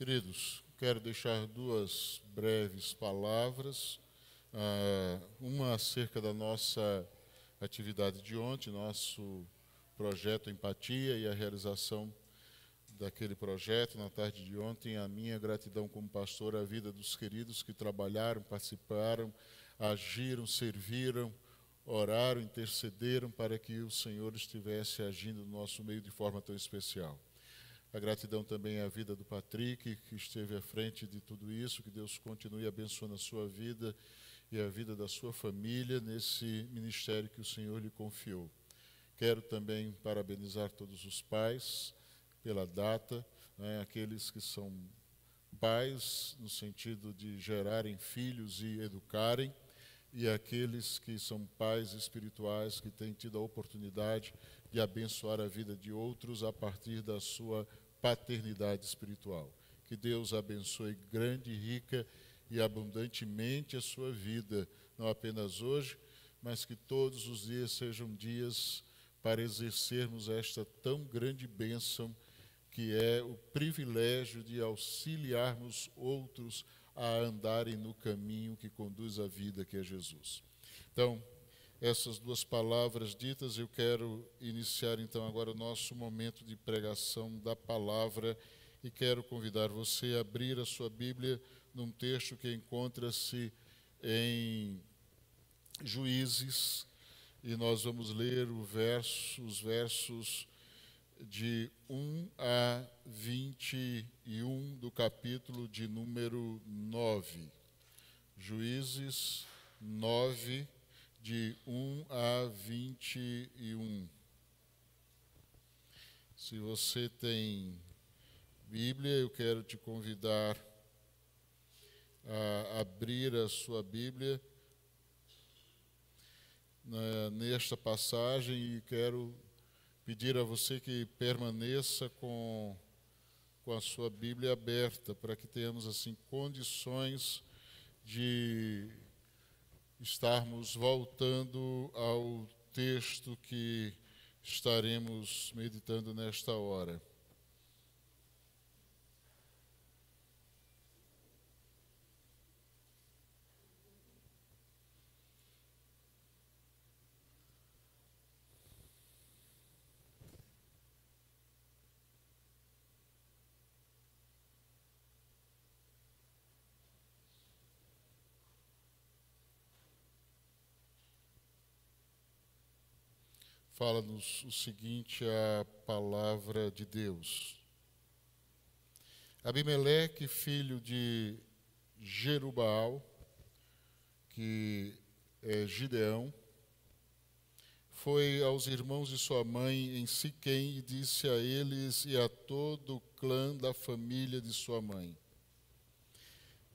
Queridos, quero deixar duas breves palavras. Ah, uma acerca da nossa atividade de ontem, nosso projeto Empatia e a realização daquele projeto na tarde de ontem. A minha gratidão como pastor à vida dos queridos que trabalharam, participaram, agiram, serviram, oraram, intercederam para que o Senhor estivesse agindo no nosso meio de forma tão especial. A gratidão também à vida do Patrick, que esteve à frente de tudo isso. Que Deus continue abençoando a sua vida e a vida da sua família nesse ministério que o Senhor lhe confiou. Quero também parabenizar todos os pais pela data, né, aqueles que são pais no sentido de gerarem filhos e educarem, e aqueles que são pais espirituais que têm tido a oportunidade de abençoar a vida de outros a partir da sua paternidade espiritual. Que Deus abençoe grande, rica e abundantemente a sua vida, não apenas hoje, mas que todos os dias sejam dias para exercermos esta tão grande bênção que é o privilégio de auxiliarmos outros a andarem no caminho que conduz à vida, que é Jesus. Então, essas duas palavras ditas, eu quero iniciar então agora o nosso momento de pregação da palavra e quero convidar você a abrir a sua Bíblia num texto que encontra-se em Juízes e nós vamos ler verso, os versos de 1 a 21 do capítulo de número 9. Juízes 9, de 1 a 21. Se você tem Bíblia, eu quero te convidar a abrir a sua Bíblia né, nesta passagem e quero pedir a você que permaneça com, com a sua Bíblia aberta, para que tenhamos assim condições de estarmos voltando ao texto que estaremos meditando nesta hora. fala-nos o seguinte a palavra de Deus. Abimeleque, filho de Jerubaal, que é Gideão, foi aos irmãos de sua mãe em Siquém e disse a eles e a todo o clã da família de sua mãe: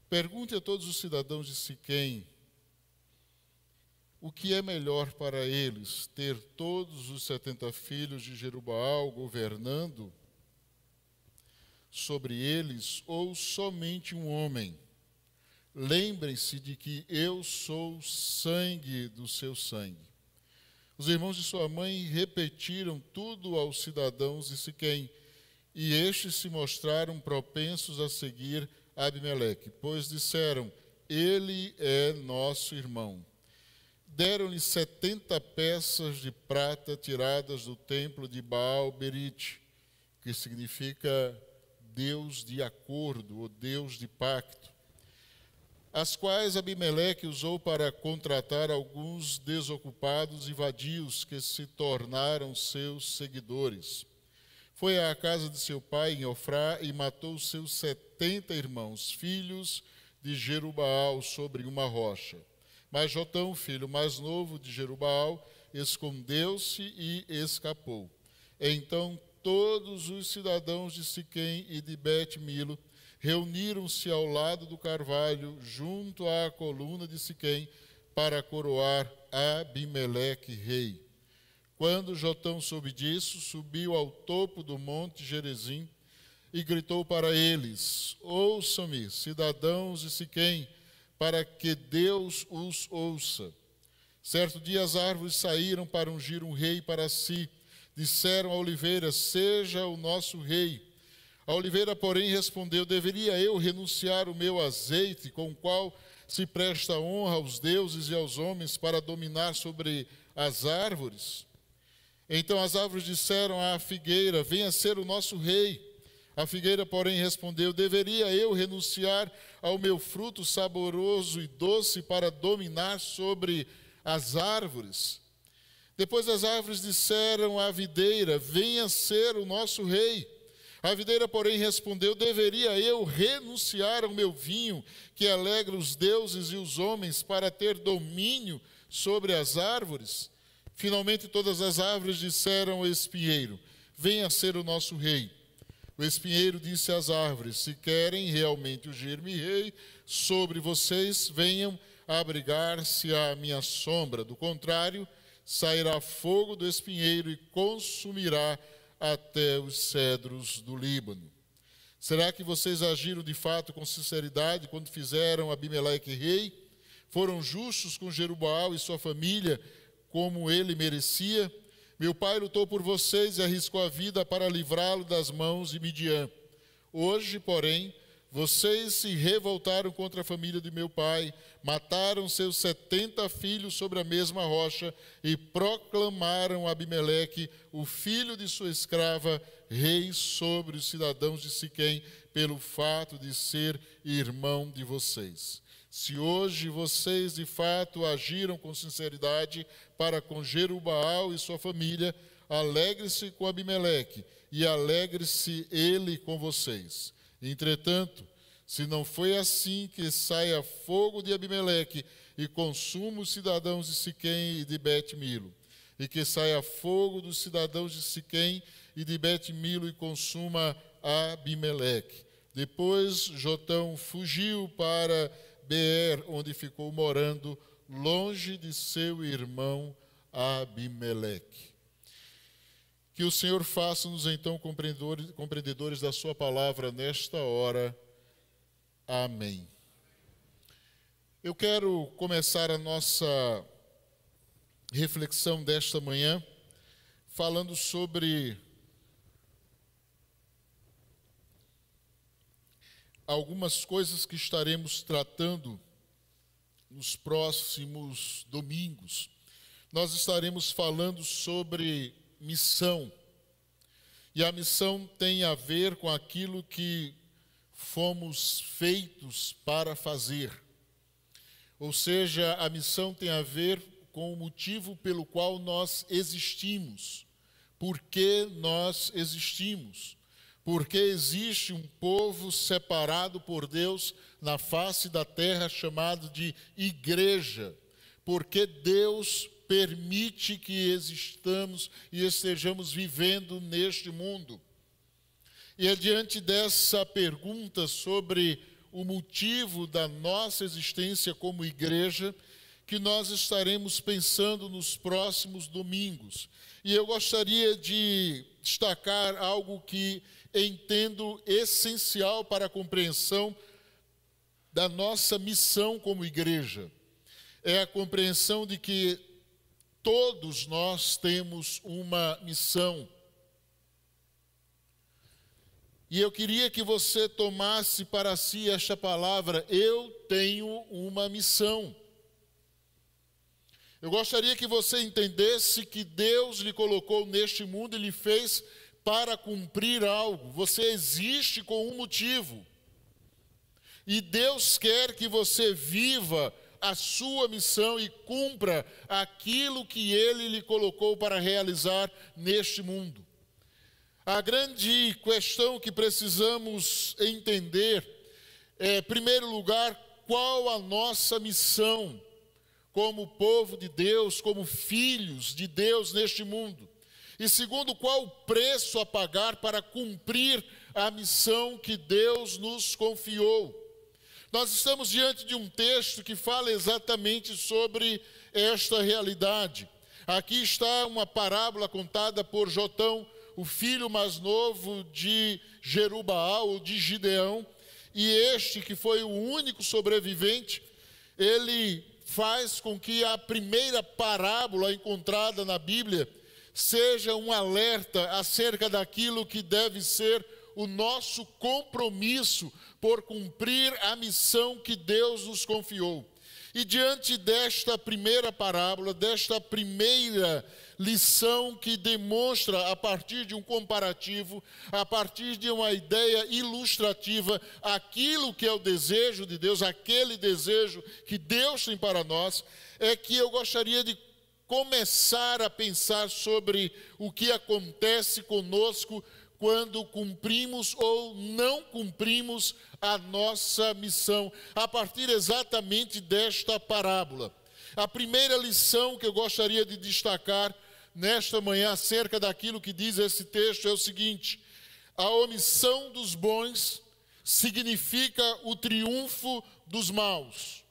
Pergunte a todos os cidadãos de Siquém o que é melhor para eles, ter todos os setenta filhos de Jerubaal governando sobre eles ou somente um homem? Lembrem-se de que eu sou sangue do seu sangue. Os irmãos de sua mãe repetiram tudo aos cidadãos de Siquém, e estes se mostraram propensos a seguir Abimeleque, pois disseram: Ele é nosso irmão deram-lhe setenta peças de prata tiradas do templo de Baal Berite, que significa Deus de acordo ou Deus de pacto, as quais Abimeleque usou para contratar alguns desocupados e vadios que se tornaram seus seguidores. Foi à casa de seu pai em Ofrá e matou seus setenta irmãos, filhos de Jerubaal, sobre uma rocha. Mas Jotão, filho mais novo de Jerubal, escondeu-se e escapou. Então todos os cidadãos de Siquém e de Bet-Milo reuniram-se ao lado do carvalho, junto à coluna de Siquém, para coroar Abimeleque rei. Quando Jotão soube disso, subiu ao topo do monte Jerezim e gritou para eles: Ouçam-me, cidadãos de Siquém, para que Deus os ouça. Certo dia as árvores saíram para ungir um rei para si. Disseram a Oliveira: Seja o nosso rei. A Oliveira, porém, respondeu: Deveria eu renunciar o meu azeite, com o qual se presta honra aos deuses e aos homens, para dominar sobre as árvores? Então as árvores disseram à figueira: Venha ser o nosso rei. A figueira, porém, respondeu: Deveria eu renunciar ao meu fruto saboroso e doce para dominar sobre as árvores. Depois as árvores disseram à videira: Venha ser o nosso rei. A videira, porém, respondeu: Deveria eu renunciar ao meu vinho, que alegra os deuses e os homens, para ter domínio sobre as árvores? Finalmente, todas as árvores disseram ao espinheiro: Venha ser o nosso rei. O espinheiro disse às árvores: Se querem realmente ungir-me rei sobre vocês, venham abrigar-se à minha sombra. Do contrário, sairá fogo do espinheiro e consumirá até os cedros do Líbano. Será que vocês agiram de fato com sinceridade quando fizeram Abimeleque rei? Foram justos com Jerubaal e sua família como ele merecia? Meu pai lutou por vocês e arriscou a vida para livrá-lo das mãos de Midian. Hoje, porém, vocês se revoltaram contra a família de meu pai, mataram seus setenta filhos sobre a mesma rocha e proclamaram Abimeleque, o filho de sua escrava, rei sobre os cidadãos de Siquém, pelo fato de ser irmão de vocês. Se hoje vocês de fato agiram com sinceridade para com Jerubaal e sua família, alegre-se com Abimeleque e alegre-se ele com vocês. Entretanto, se não foi assim que saia fogo de Abimeleque e consuma os cidadãos de Siquém e de Bet-Milo, e que saia fogo dos cidadãos de Siquém e de Bet-Milo e consuma Abimeleque. Depois Jotão fugiu para Beer, onde ficou morando longe de seu irmão Abimeleque. Que o Senhor faça-nos então compreendedores, compreendedores da Sua palavra nesta hora. Amém. Eu quero começar a nossa reflexão desta manhã falando sobre algumas coisas que estaremos tratando nos próximos domingos. Nós estaremos falando sobre missão. E a missão tem a ver com aquilo que fomos feitos para fazer. Ou seja, a missão tem a ver com o motivo pelo qual nós existimos, por que nós existimos porque existe um povo separado por Deus na face da terra chamado de igreja, porque Deus permite que existamos e estejamos vivendo neste mundo. E é diante dessa pergunta sobre o motivo da nossa existência como igreja que nós estaremos pensando nos próximos domingos. E eu gostaria de destacar algo que entendo essencial para a compreensão da nossa missão como igreja. É a compreensão de que todos nós temos uma missão. E eu queria que você tomasse para si esta palavra: eu tenho uma missão. Eu gostaria que você entendesse que Deus lhe colocou neste mundo e lhe fez para cumprir algo, você existe com um motivo. E Deus quer que você viva a sua missão e cumpra aquilo que Ele lhe colocou para realizar neste mundo. A grande questão que precisamos entender é, em primeiro lugar, qual a nossa missão como povo de Deus, como filhos de Deus neste mundo e segundo qual o preço a pagar para cumprir a missão que Deus nos confiou. Nós estamos diante de um texto que fala exatamente sobre esta realidade. Aqui está uma parábola contada por Jotão, o filho mais novo de Jerubaal ou de Gideão, e este que foi o único sobrevivente, ele faz com que a primeira parábola encontrada na Bíblia seja um alerta acerca daquilo que deve ser o nosso compromisso por cumprir a missão que Deus nos confiou. E diante desta primeira parábola, desta primeira lição que demonstra, a partir de um comparativo, a partir de uma ideia ilustrativa, aquilo que é o desejo de Deus, aquele desejo que Deus tem para nós, é que eu gostaria de começar a pensar sobre o que acontece conosco quando cumprimos ou não cumprimos a nossa missão, a partir exatamente desta parábola. A primeira lição que eu gostaria de destacar nesta manhã acerca daquilo que diz esse texto é o seguinte: a omissão dos bons significa o triunfo dos maus.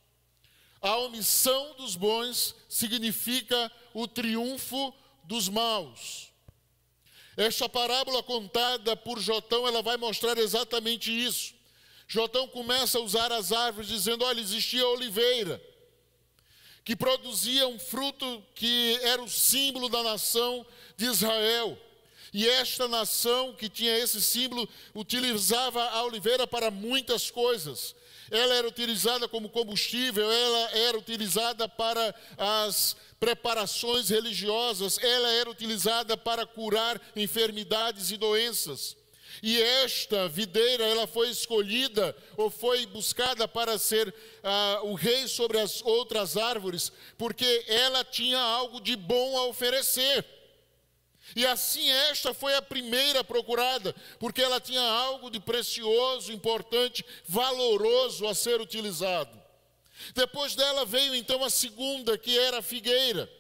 A omissão dos bons significa o triunfo dos maus. Esta parábola contada por Jotão, ela vai mostrar exatamente isso. Jotão começa a usar as árvores dizendo: "Olha, existia a oliveira que produzia um fruto que era o símbolo da nação de Israel. E esta nação que tinha esse símbolo utilizava a oliveira para muitas coisas ela era utilizada como combustível, ela era utilizada para as preparações religiosas, ela era utilizada para curar enfermidades e doenças. E esta videira, ela foi escolhida ou foi buscada para ser ah, o rei sobre as outras árvores, porque ela tinha algo de bom a oferecer. E assim esta foi a primeira procurada, porque ela tinha algo de precioso, importante, valoroso a ser utilizado. Depois dela veio então a segunda, que era a figueira.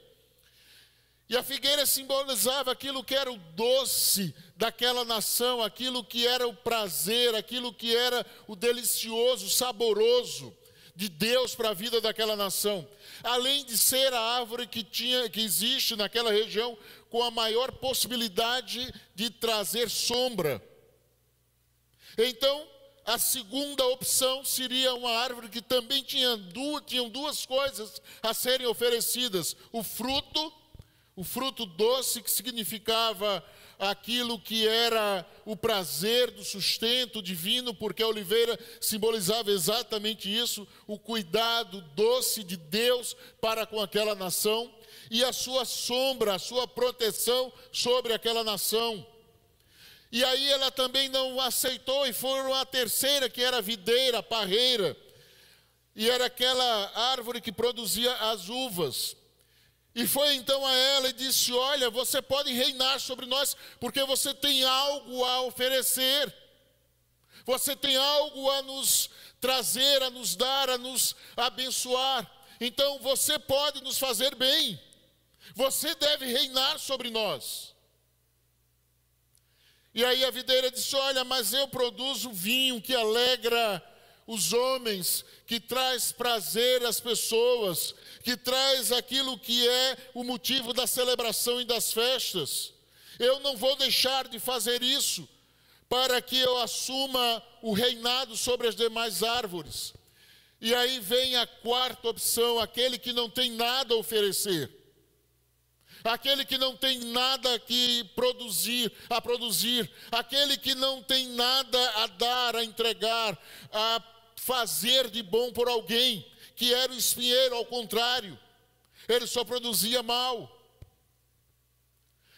E a figueira simbolizava aquilo que era o doce daquela nação, aquilo que era o prazer, aquilo que era o delicioso, saboroso de Deus para a vida daquela nação. Além de ser a árvore que, tinha, que existe naquela região com a maior possibilidade de trazer sombra. Então, a segunda opção seria uma árvore que também tinha duas, tinham duas coisas a serem oferecidas: o fruto, o fruto doce, que significava aquilo que era o prazer do sustento divino, porque a oliveira simbolizava exatamente isso, o cuidado doce de Deus para com aquela nação e a sua sombra, a sua proteção sobre aquela nação. E aí ela também não aceitou e foram a terceira, que era a videira, a parreira, e era aquela árvore que produzia as uvas. E foi então a ela e disse: Olha, você pode reinar sobre nós, porque você tem algo a oferecer, você tem algo a nos trazer, a nos dar, a nos abençoar. Então você pode nos fazer bem, você deve reinar sobre nós. E aí a videira disse: Olha, mas eu produzo vinho que alegra os homens, que traz prazer às pessoas, que traz aquilo que é o motivo da celebração e das festas. Eu não vou deixar de fazer isso para que eu assuma o reinado sobre as demais árvores. E aí vem a quarta opção, aquele que não tem nada a oferecer. Aquele que não tem nada que produzir, a produzir, aquele que não tem nada a dar, a entregar, a fazer de bom por alguém, que era o espinheiro, ao contrário, ele só produzia mal.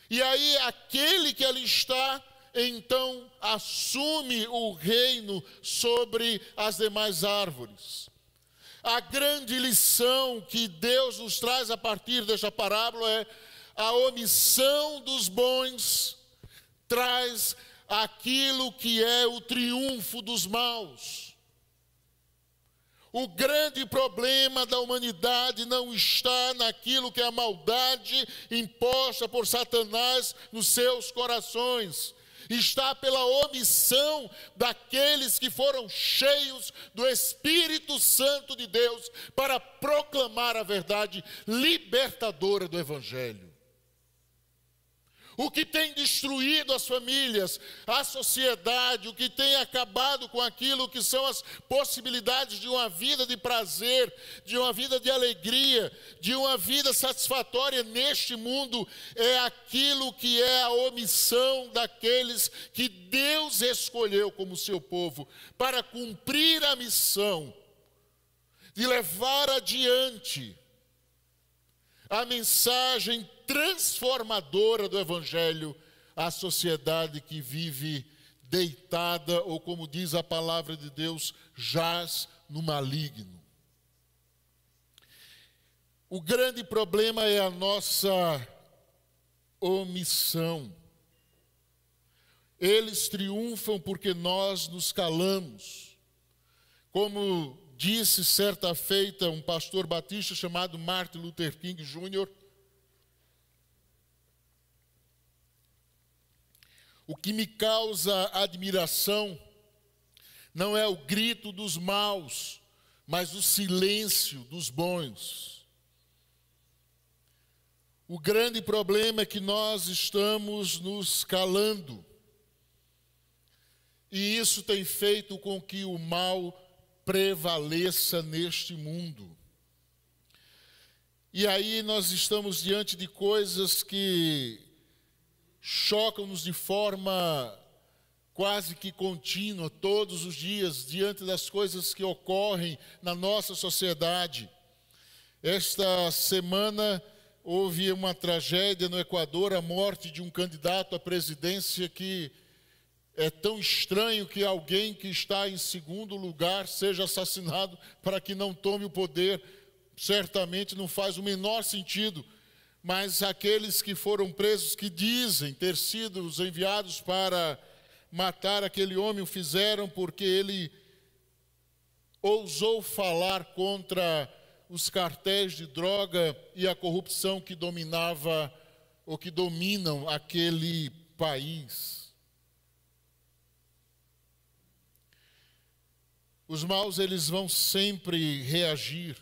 E aí aquele que ali está, então assume o reino sobre as demais árvores. A grande lição que Deus nos traz a partir desta parábola é a omissão dos bons traz aquilo que é o triunfo dos maus. O grande problema da humanidade não está naquilo que é a maldade imposta por Satanás nos seus corações. Está pela omissão daqueles que foram cheios do Espírito Santo de Deus para proclamar a verdade libertadora do Evangelho. O que tem destruído as famílias, a sociedade, o que tem acabado com aquilo que são as possibilidades de uma vida de prazer, de uma vida de alegria, de uma vida satisfatória neste mundo, é aquilo que é a omissão daqueles que Deus escolheu como seu povo para cumprir a missão de levar adiante a mensagem transformadora do Evangelho à sociedade que vive deitada, ou como diz a palavra de Deus, jaz no maligno. O grande problema é a nossa omissão. Eles triunfam porque nós nos calamos. Como disse certa feita um pastor batista chamado Martin Luther King Jr. O que me causa admiração não é o grito dos maus, mas o silêncio dos bons. O grande problema é que nós estamos nos calando. E isso tem feito com que o mal prevaleça neste mundo. E aí nós estamos diante de coisas que chocam-nos de forma quase que contínua, todos os dias, diante das coisas que ocorrem na nossa sociedade. Esta semana houve uma tragédia no Equador, a morte de um candidato à presidência que é tão estranho que alguém que está em segundo lugar seja assassinado para que não tome o poder. Certamente não faz o menor sentido. Mas aqueles que foram presos, que dizem ter sido os enviados para matar aquele homem, o fizeram porque ele ousou falar contra os cartéis de droga e a corrupção que dominava ou que dominam aquele país. Os maus eles vão sempre reagir.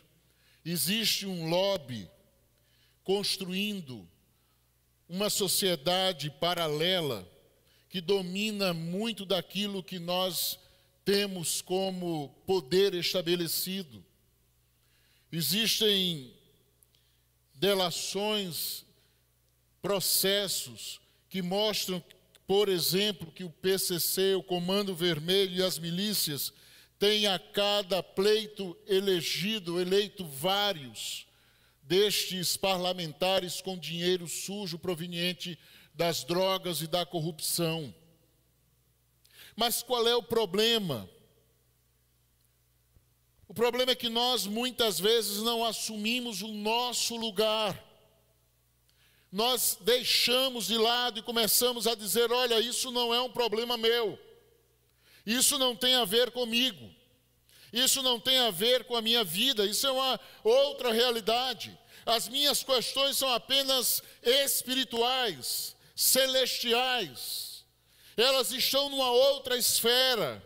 Existe um lobby construindo uma sociedade paralela que domina muito daquilo que nós temos como poder estabelecido. Existem delações, processos que mostram, por exemplo, que o PCC, o Comando Vermelho e as milícias tem a cada pleito elegido, eleito vários destes parlamentares com dinheiro sujo proveniente das drogas e da corrupção. Mas qual é o problema? O problema é que nós muitas vezes não assumimos o nosso lugar. Nós deixamos de lado e começamos a dizer: olha, isso não é um problema meu. Isso não tem a ver comigo. Isso não tem a ver com a minha vida. Isso é uma outra realidade. As minhas questões são apenas espirituais, celestiais. Elas estão numa outra esfera.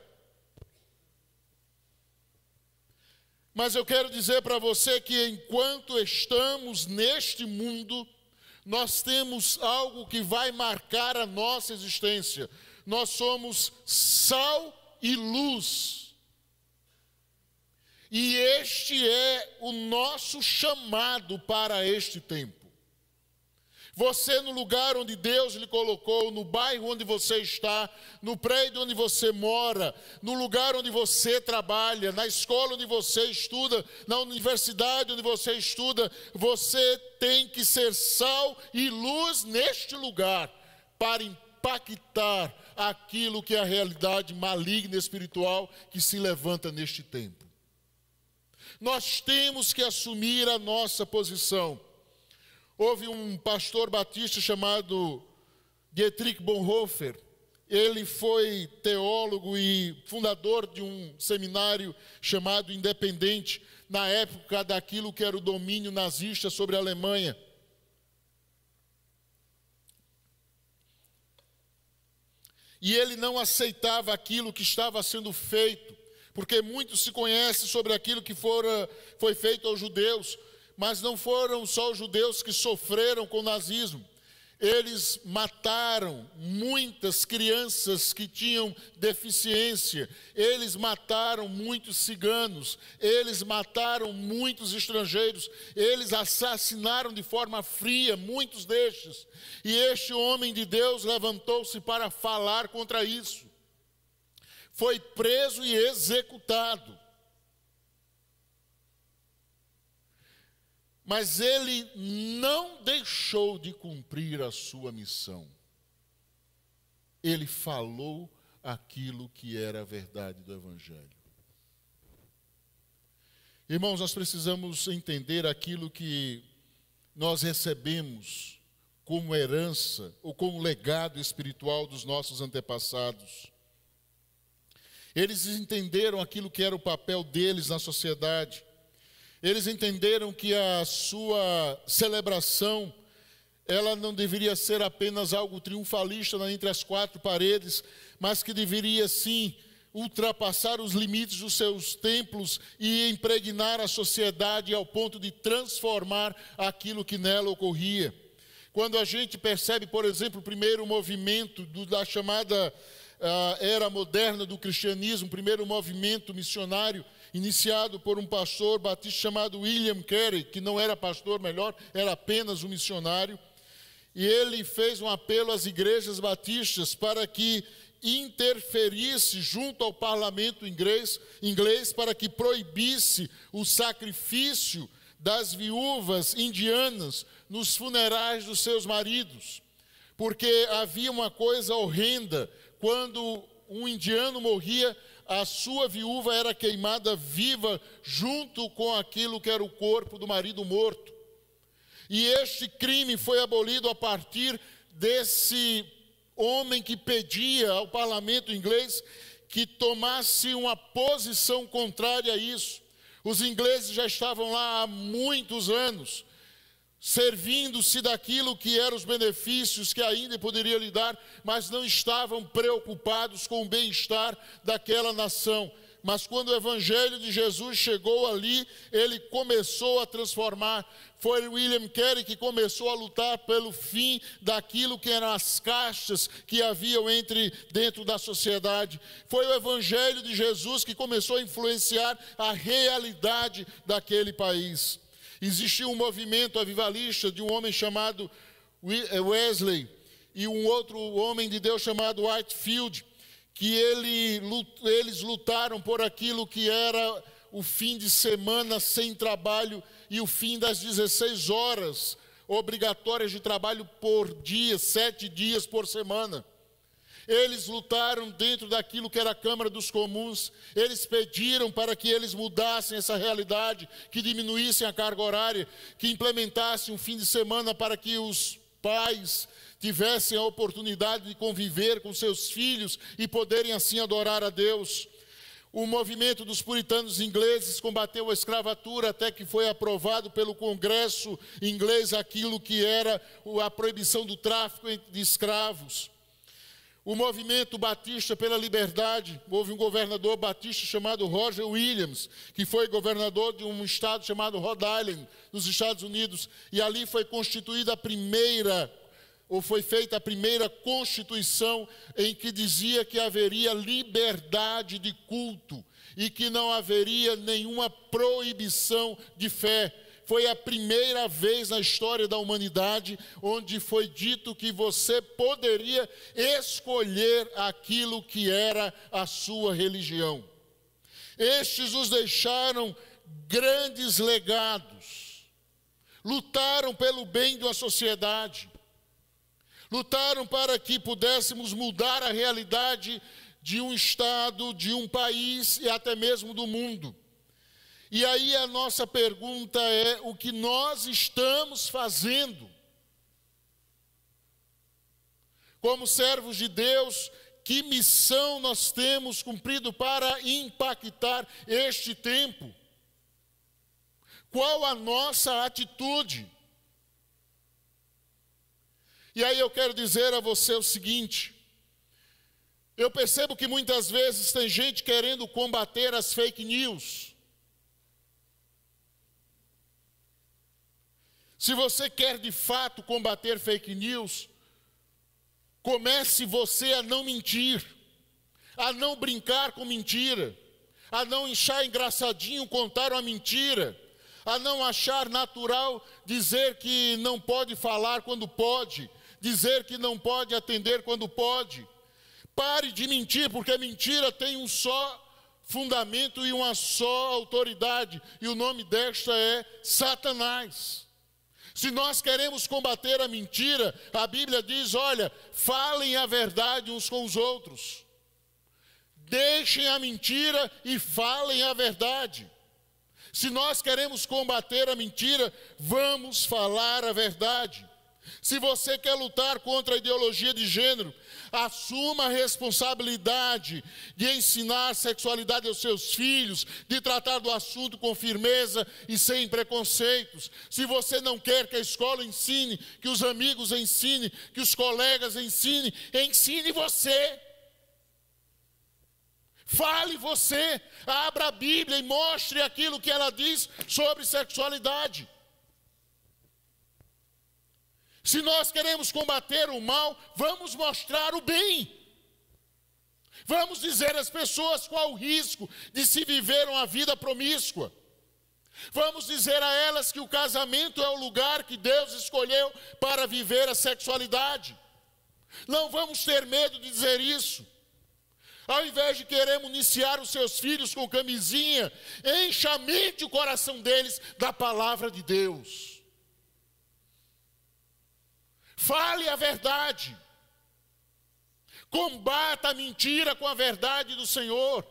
Mas eu quero dizer para você que enquanto estamos neste mundo, nós temos algo que vai marcar a nossa existência nós somos sal e luz. E este é o nosso chamado para este tempo. Você, no lugar onde Deus lhe colocou, no bairro onde você está, no prédio onde você mora, no lugar onde você trabalha, na escola onde você estuda, na universidade onde você estuda, você tem que ser sal e luz neste lugar para impactar aquilo que é a realidade maligna espiritual que se levanta neste tempo. Nós temos que assumir a nossa posição. Houve um pastor batista chamado Dietrich Bonhoeffer. Ele foi teólogo e fundador de um seminário chamado Independente, na época daquilo que era o domínio nazista sobre a Alemanha. E ele não aceitava aquilo que estava sendo feito, porque muito se conhece sobre aquilo que fora, foi feito aos judeus, mas não foram só os judeus que sofreram com o nazismo. Eles mataram muitas crianças que tinham deficiência, eles mataram muitos ciganos, eles mataram muitos estrangeiros, eles assassinaram de forma fria muitos destes. E este homem de Deus levantou-se para falar contra isso. Foi preso e executado. mas ele não deixou de cumprir a sua missão. Ele falou aquilo que era a verdade do Evangelho. Irmãos, nós precisamos entender aquilo que nós recebemos como herança ou como legado espiritual dos nossos antepassados. Eles entenderam aquilo que era o papel deles na sociedade. Eles entenderam que a sua celebração ela não deveria ser apenas algo triunfalista né, entre as quatro paredes, mas que deveria sim ultrapassar os limites dos seus templos e impregnar a sociedade ao ponto de transformar aquilo que nela ocorria. Quando a gente percebe, por exemplo, o primeiro movimento do, da chamada uh, era moderna do cristianismo, o primeiro movimento missionário, iniciado por um pastor batista chamado William Carey, que não era pastor, melhor, era apenas um missionário. E ele fez um apelo às igrejas batistas para que interferisse junto ao parlamento inglês, inglês para que proibisse o sacrifício das viúvas indianas nos funerais dos seus maridos. Porque havia uma coisa horrenda quando um indiano morria, a sua viúva era queimada viva junto com aquilo que era o corpo do marido morto. E este crime foi abolido a partir desse homem que pedia ao parlamento inglês que tomasse uma posição contrária a isso. Os ingleses já estavam lá há muitos anos servindo-se daquilo que eram os benefícios que ainda poderia lhe dar, mas não estavam preocupados com o bem-estar daquela nação. Mas quando o evangelho de Jesus chegou ali, ele começou a transformar. Foi William Carey que começou a lutar pelo fim daquilo que eram as castas que haviam entre dentro da sociedade. Foi o evangelho de Jesus que começou a influenciar a realidade daquele país. Existia um movimento avivalista de um homem chamado eh, Wesley e um outro homem de Deus chamado Whitefield, que ele, eles lutaram por aquilo que era o fim de semana sem trabalho e o fim das 16 horas obrigatórias de trabalho por dia, sete dias por semana. Eles lutaram dentro daquilo que era a Câmara dos Comuns, eles pediram para que eles mudassem essa realidade, que diminuíssem a carga horária, que implementassem um fim de semana para que os pais tivessem a oportunidade de conviver com seus filhos e poderem assim adorar a Deus. O movimento dos puritanos ingleses combateu a escravatura até que foi aprovado pelo Congresso inglês aquilo que era a proibição do tráfico de escravos o movimento batista pela liberdade, houve um governador batista chamado Roger Williams, que foi governador de um estado chamado Rhode Island, nos Estados Unidos, e ali foi constituída a primeira, ou foi feita a primeira constituição em que dizia que haveria liberdade de culto e que não haveria nenhuma proibição de fé foi a primeira vez na história da humanidade onde foi dito que você poderia escolher aquilo que era a sua religião. Estes os deixaram grandes legados, lutaram pelo bem de uma sociedade, lutaram para que pudéssemos mudar a realidade de um Estado, de um país e até mesmo do mundo. E aí a nossa pergunta é: o que nós estamos fazendo? Como servos de Deus, que missão nós temos cumprido para impactar este tempo? Qual a nossa atitude? E aí eu quero dizer a você o seguinte: eu percebo que muitas vezes tem gente querendo combater as fake news. Se você quer de fato combater fake news, comece você a não mentir, a não brincar com mentira, a não achar engraçadinho contar uma mentira, a não achar natural dizer que não pode falar quando pode, dizer que não pode atender quando pode. Pare de mentir, porque a mentira tem um só fundamento e uma só autoridade, e o nome desta é Satanás. Se nós queremos combater a mentira, a Bíblia diz: olha, falem a verdade uns com os outros. Deixem a mentira e falem a verdade. Se nós queremos combater a mentira, vamos falar a verdade. Se você quer lutar contra a ideologia de gênero, assuma a responsabilidade de ensinar sexualidade aos seus filhos, de tratar do assunto com firmeza e sem preconceitos. Se você não quer que a escola ensine, que os amigos ensinem, que os colegas ensinem, ensine você. Fale você, abra a Bíblia e mostre aquilo que ela diz sobre sexualidade. Se nós queremos combater o mal, vamos mostrar o bem. Vamos dizer às pessoas qual o risco de se viver uma vida promíscua. Vamos dizer a elas que o casamento é o lugar que Deus escolheu para viver a sexualidade. Não vamos ter medo de dizer isso. Ao invés de querer iniciar os seus filhos com camisinha, mente o coração deles da palavra de Deus. Fale a verdade. Combata a mentira com a verdade do Senhor.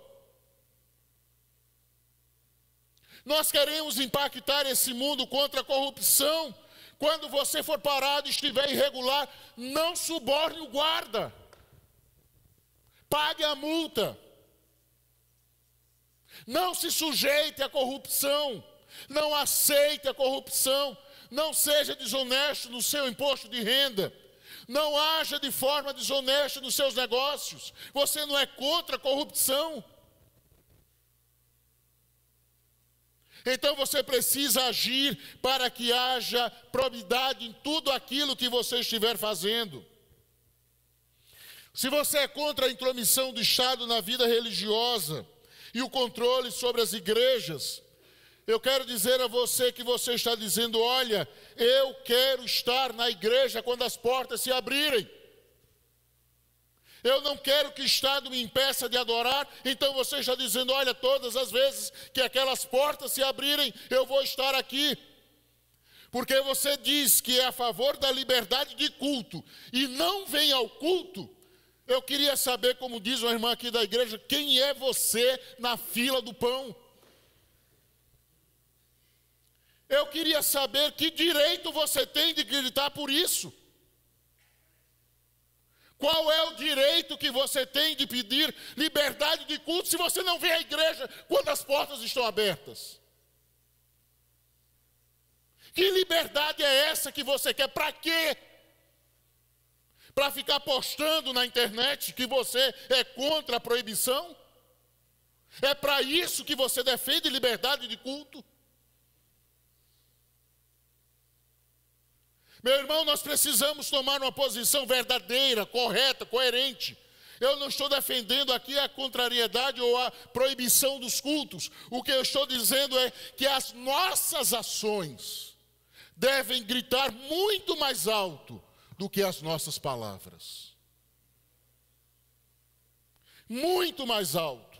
Nós queremos impactar esse mundo contra a corrupção. Quando você for parado e estiver irregular, não suborne o guarda. Pague a multa. Não se sujeite à corrupção. Não aceite a corrupção. Não seja desonesto no seu imposto de renda. Não haja de forma desonesta nos seus negócios. Você não é contra a corrupção. Então você precisa agir para que haja probidade em tudo aquilo que você estiver fazendo. Se você é contra a intromissão do Estado na vida religiosa e o controle sobre as igrejas, eu quero dizer a você que você está dizendo: olha, eu quero estar na igreja quando as portas se abrirem. Eu não quero que o Estado me impeça de adorar. Então você está dizendo: olha, todas as vezes que aquelas portas se abrirem, eu vou estar aqui. Porque você diz que é a favor da liberdade de culto e não vem ao culto. Eu queria saber, como diz uma irmã aqui da igreja, quem é você na fila do pão? Eu queria saber que direito você tem de gritar por isso. Qual é o direito que você tem de pedir liberdade de culto se você não vem à igreja quando as portas estão abertas? Que liberdade é essa que você quer? Para quê? Para ficar postando na internet que você é contra a proibição? É para isso que você defende liberdade de culto? Meu irmão, nós precisamos tomar uma posição verdadeira, correta, coerente. Eu não estou defendendo aqui a contrariedade ou a proibição dos cultos. O que eu estou dizendo é que as nossas ações devem gritar muito mais alto do que as nossas palavras. Muito mais alto.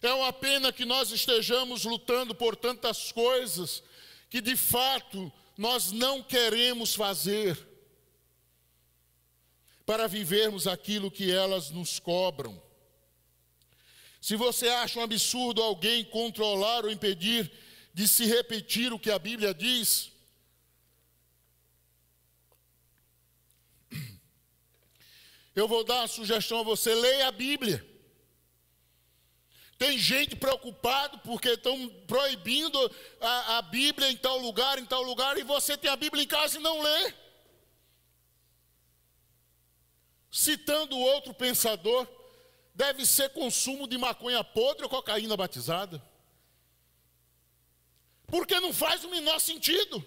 É uma pena que nós estejamos lutando por tantas coisas que de fato nós não queremos fazer para vivermos aquilo que elas nos cobram. Se você acha um absurdo alguém controlar ou impedir de se repetir o que a Bíblia diz, eu vou dar uma sugestão a você: leia a Bíblia. Tem gente preocupado porque estão proibindo a, a, Bíblia em tal lugar, em tal lugar, e você tem a Bíblia em casa e não lê. Citando outro pensador, deve ser consumo de maconha podre ou cocaína batizada. Porque não faz o menor sentido.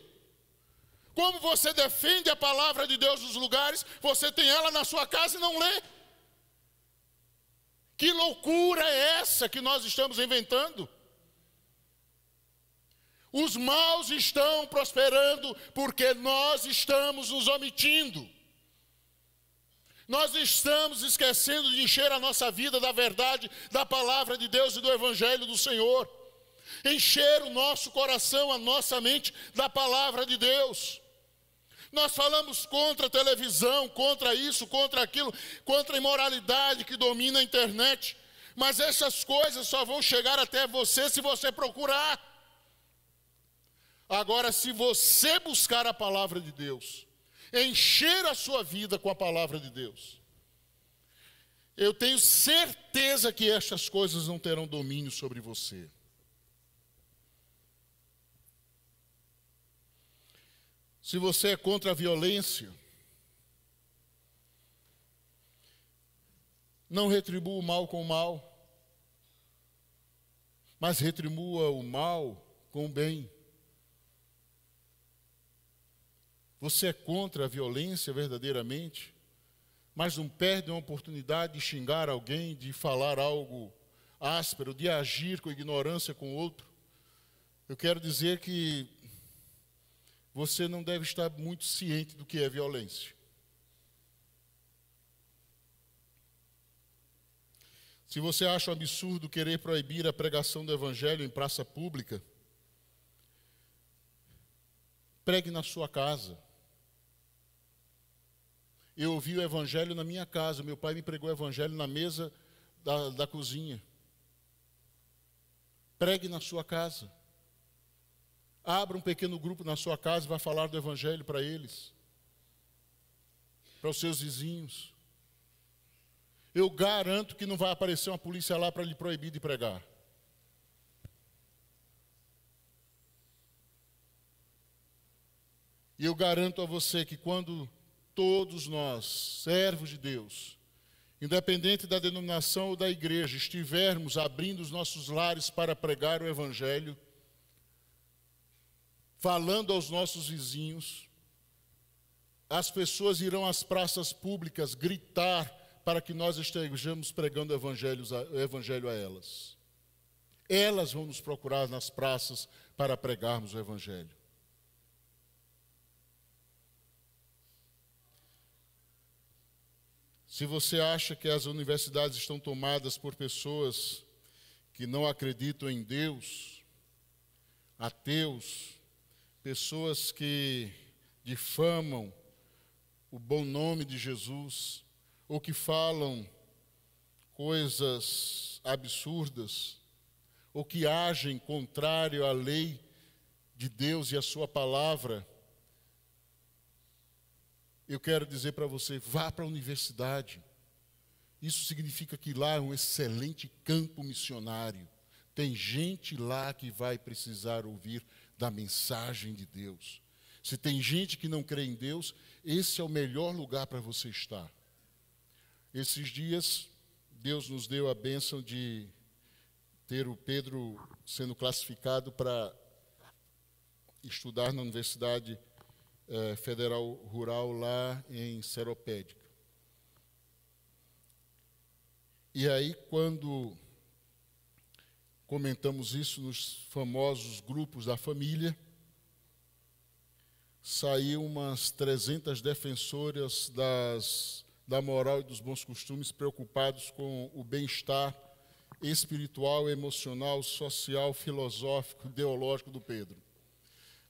Como você defende a palavra de Deus nos lugares, você tem ela na sua casa e não lê. Que loucura é essa que nós estamos inventando? Os maus estão prosperando porque nós estamos nos omitindo. Nós estamos esquecendo de encher a nossa vida da verdade, da palavra de Deus e do Evangelho do Senhor. Encher o nosso coração, a nossa mente da palavra de Deus. Nós falamos contra a televisão, contra isso, contra aquilo, contra a imoralidade que domina a internet. Mas essas coisas só vão chegar até você se você procurar. Agora, se você buscar a palavra de Deus, encher a sua vida com a palavra de Deus, eu tenho certeza que estas coisas não terão domínio sobre você. se você é contra a violência, não retribua o mal com o mal, mas retribua o mal com o bem. Você é contra a violência verdadeiramente, mas não perde uma oportunidade de xingar alguém, de falar algo áspero, de agir com ignorância com o outro. Eu quero dizer que você não deve estar muito ciente do que é violência. Se você acha um absurdo querer proibir a pregação do evangelho em praça pública, pregue na sua casa. Eu ouvi o evangelho na minha casa, meu pai me pregou o evangelho na mesa da, da cozinha. Pregue na sua casa. Abra um pequeno grupo na sua casa e vai falar do Evangelho para eles, para os seus vizinhos. Eu garanto que não vai aparecer uma polícia lá para lhe proibir de pregar. E eu garanto a você que quando todos nós, servos de Deus, independente da denominação ou da igreja, estivermos abrindo os nossos lares para pregar o Evangelho, falando aos nossos vizinhos. As pessoas irão às praças públicas gritar para que nós estejamos pregando o evangelho a elas. Elas vão nos procurar nas praças para pregarmos o evangelho. Se você acha que as universidades estão tomadas por pessoas que não acreditam em Deus, ateus, pessoas que difamam o bom nome de Jesus, ou que falam coisas absurdas, ou que agem contrário à lei de Deus e à Sua palavra, eu quero dizer para você: vá para a universidade. Isso significa que lá é um excelente campo missionário. Tem gente lá que vai precisar ouvir da mensagem de Deus. Se tem gente que não crê em Deus, esse é o melhor lugar para você estar. Esses dias, Deus nos deu a bênção de ter o Pedro sendo classificado para estudar na Universidade eh, Federal Rural, lá em Seropédica. E aí, quando comentamos isso nos famosos grupos da família. Saiu umas 300 defensoras das, da moral e dos bons costumes preocupados com o bem-estar espiritual, emocional, social, filosófico, ideológico do Pedro.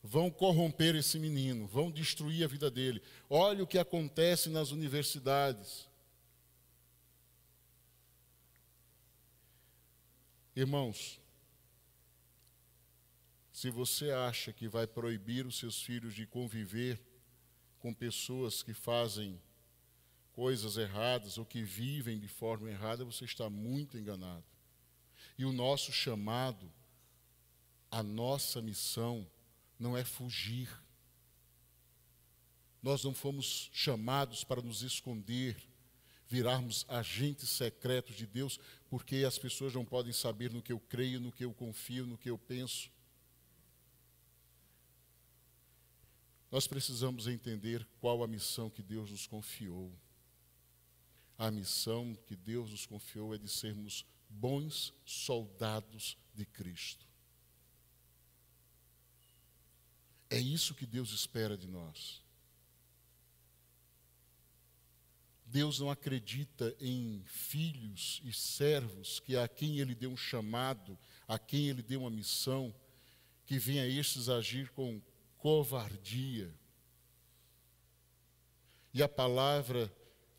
Vão corromper esse menino, vão destruir a vida dele. Olha o que acontece nas universidades. Irmãos, se você acha que vai proibir os seus filhos de conviver com pessoas que fazem coisas erradas ou que vivem de forma errada, você está muito enganado. E o nosso chamado, a nossa missão, não é fugir. Nós não fomos chamados para nos esconder virarmos agentes secretos de Deus, porque as pessoas não podem saber no que eu creio, no que eu confio, no que eu penso. Nós precisamos entender qual a missão que Deus nos confiou. A missão que Deus nos confiou é de sermos bons soldados de Cristo. É isso que Deus espera de nós. Deus não acredita em filhos e servos que a quem ele deu um chamado, a quem ele deu uma missão, que venha estes agir com covardia. E a palavra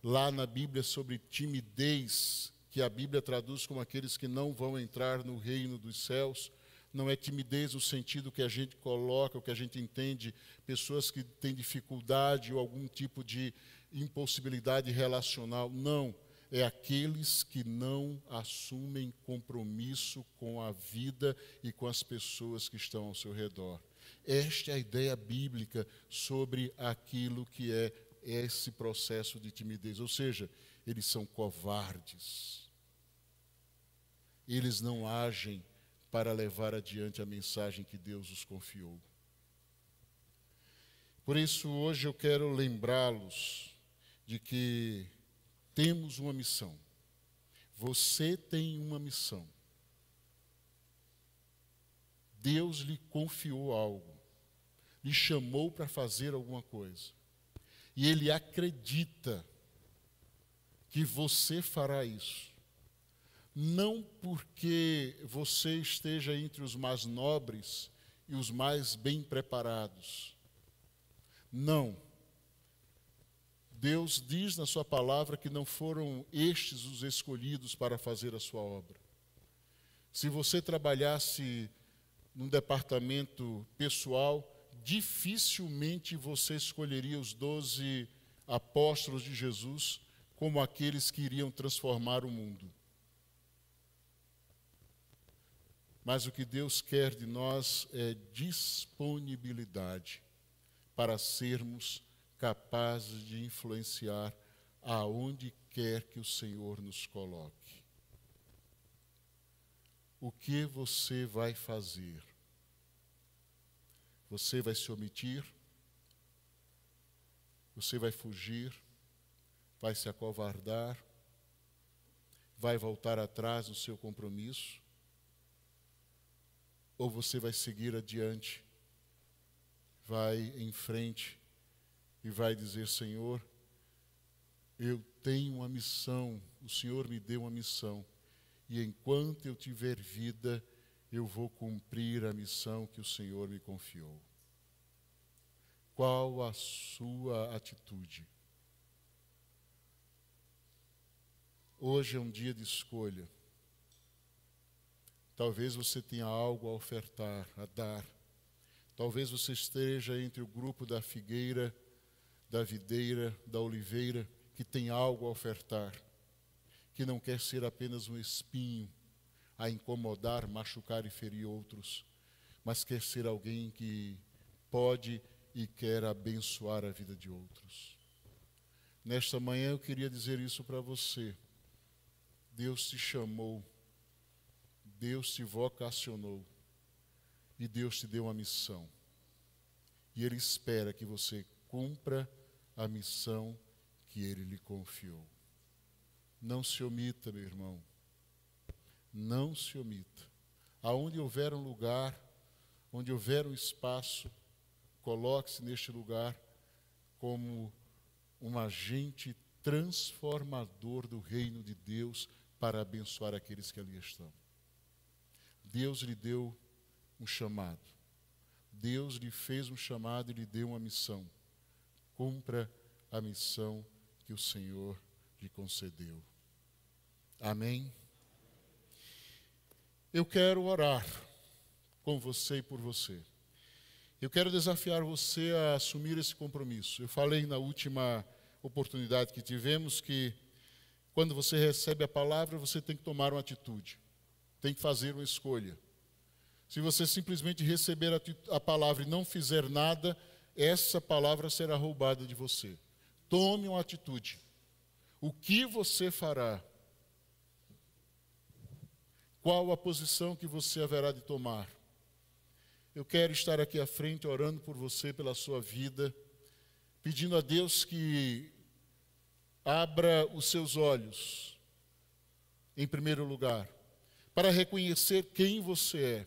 lá na Bíblia sobre timidez, que a Bíblia traduz como aqueles que não vão entrar no reino dos céus, não é timidez o sentido que a gente coloca, o que a gente entende, pessoas que têm dificuldade ou algum tipo de impossibilidade relacional. Não. É aqueles que não assumem compromisso com a vida e com as pessoas que estão ao seu redor. Esta é a ideia bíblica sobre aquilo que é esse processo de timidez. Ou seja, eles são covardes. Eles não agem para levar adiante a mensagem que Deus os confiou. Por isso, hoje eu quero lembrá-los de que temos uma missão. Você tem uma missão. Deus lhe confiou algo, lhe chamou para fazer alguma coisa. E ele acredita que você fará isso. Não porque você esteja entre os mais nobres e os mais bem preparados. Não Deus diz na sua palavra que não foram estes os escolhidos para fazer a sua obra. Se você trabalhasse num departamento pessoal, dificilmente você escolheria os doze apóstolos de Jesus como aqueles que iriam transformar o mundo. Mas o que Deus quer de nós é disponibilidade para sermos capazes de influenciar aonde quer que o Senhor nos coloque. O que você vai fazer? Você vai se omitir? Você vai fugir? Vai se acovardar? Vai voltar atrás no seu compromisso? Ou você vai seguir adiante? Vai em frente e vai dizer: Senhor, eu tenho uma missão, o Senhor me deu uma missão, e enquanto eu tiver vida, eu vou cumprir a missão que o Senhor me confiou. Qual a sua atitude? Hoje é um dia de escolha. Talvez você tenha algo a ofertar, a dar. Talvez você esteja entre o grupo da figueira da videira, da oliveira, que tem algo a ofertar, que não quer ser apenas um espinho a incomodar, machucar e ferir outros, mas quer ser alguém que pode e quer abençoar a vida de outros. Nesta manhã eu queria dizer isso para você. Deus te chamou, Deus te vocacionou e Deus te deu uma missão. E Ele espera que você cumpra a missão que ele lhe confiou. Não se omita, meu irmão. Não se omita. Aonde houver um lugar, onde houver um espaço, coloque-se neste lugar como um agente transformador do reino de Deus para abençoar aqueles que ali estão. Deus lhe deu um chamado. Deus lhe fez um chamado e lhe deu uma missão cumpra a missão que o Senhor lhe concedeu. Amém? Eu quero orar com você e por você. Eu quero desafiar você a assumir esse compromisso. Eu falei na última oportunidade que tivemos que quando você recebe a palavra, você tem que tomar uma atitude, tem que fazer uma escolha. Se você simplesmente receber a, a palavra e não fizer nada, essa palavra será roubada de você. Tome uma atitude. O que você fará? Qual a posição que você haverá de tomar? Eu quero estar aqui à frente orando por você, pela sua vida, pedindo a Deus que abra os seus olhos, em primeiro lugar, para reconhecer quem você é,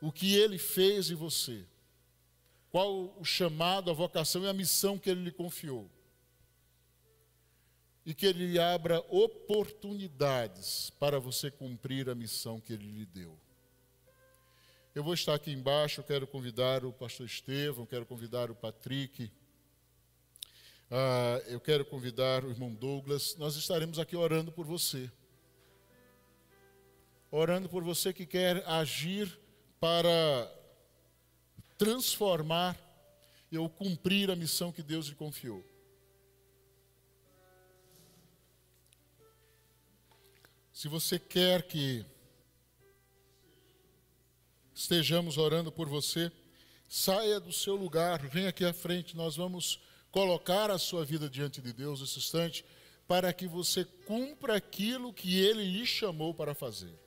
o que Ele fez em você qual o chamado, a vocação e a missão que ele lhe confiou. E que ele lhe abra oportunidades para você cumprir a missão que ele lhe deu. Eu vou estar aqui embaixo, quero convidar o pastor Estevão, quero convidar o Patrick, uh, eu quero convidar o irmão Douglas, nós estaremos aqui orando por você. Orando por você que quer agir para transformar e eu cumprir a missão que Deus lhe confiou. Se você quer que estejamos orando por você, saia do seu lugar, venha aqui à frente, nós vamos colocar a sua vida diante de Deus nesse instante, para que você cumpra aquilo que Ele lhe chamou para fazer.